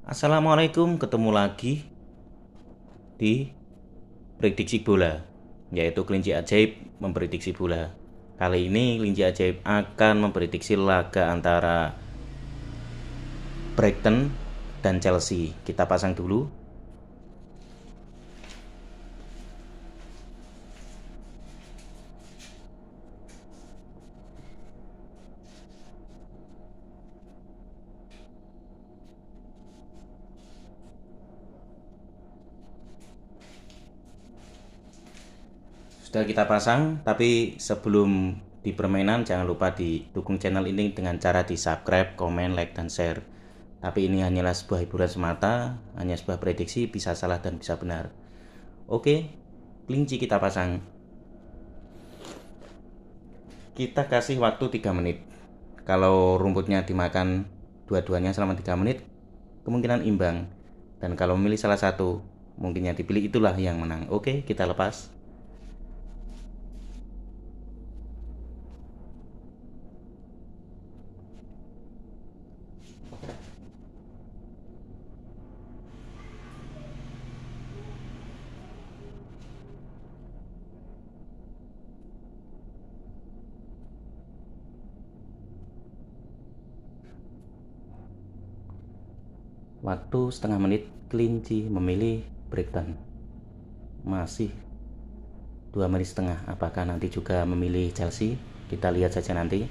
Assalamualaikum, ketemu lagi di prediksi bola, yaitu kelinci ajaib memprediksi bola. Kali ini kelinci ajaib akan memprediksi laga antara Brighton dan Chelsea. Kita pasang dulu sudah kita pasang tapi sebelum di permainan jangan lupa didukung channel ini dengan cara di subscribe, komen, like, dan share tapi ini hanyalah sebuah hiburan semata hanya sebuah prediksi bisa salah dan bisa benar oke kelinci kita pasang kita kasih waktu 3 menit kalau rumputnya dimakan dua-duanya selama 3 menit kemungkinan imbang dan kalau memilih salah satu mungkin yang dipilih itulah yang menang oke kita lepas Waktu setengah menit kelinci memilih Brighton. Masih dua menit setengah. Apakah nanti juga memilih Chelsea? Kita lihat saja nanti.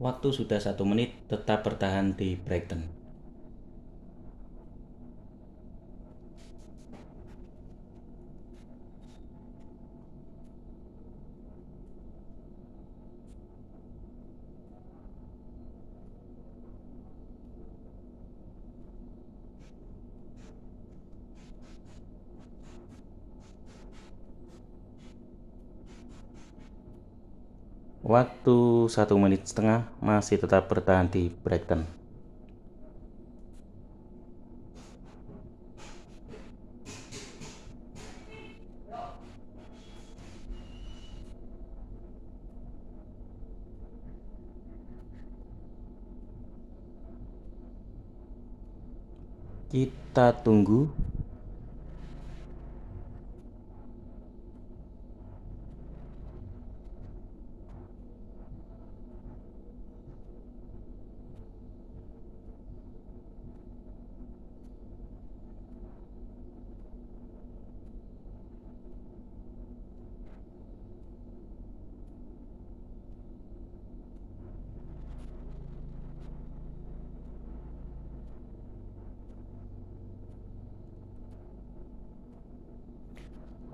Waktu sudah satu menit, tetap bertahan di Brighton. Waktu satu menit setengah masih tetap bertahan di Brighton. Kita tunggu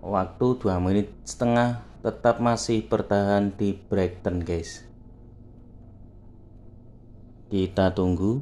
waktu 2 menit setengah tetap masih bertahan di Brighton guys kita tunggu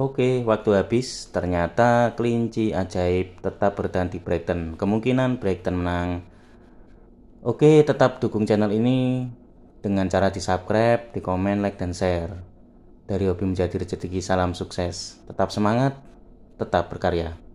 Oke, waktu habis. Ternyata kelinci ajaib tetap bertahan di Brighton. Kemungkinan Brighton menang. Oke, tetap dukung channel ini dengan cara di subscribe, di komen, like, dan share. Dari hobi menjadi rezeki, salam sukses. Tetap semangat, tetap berkarya.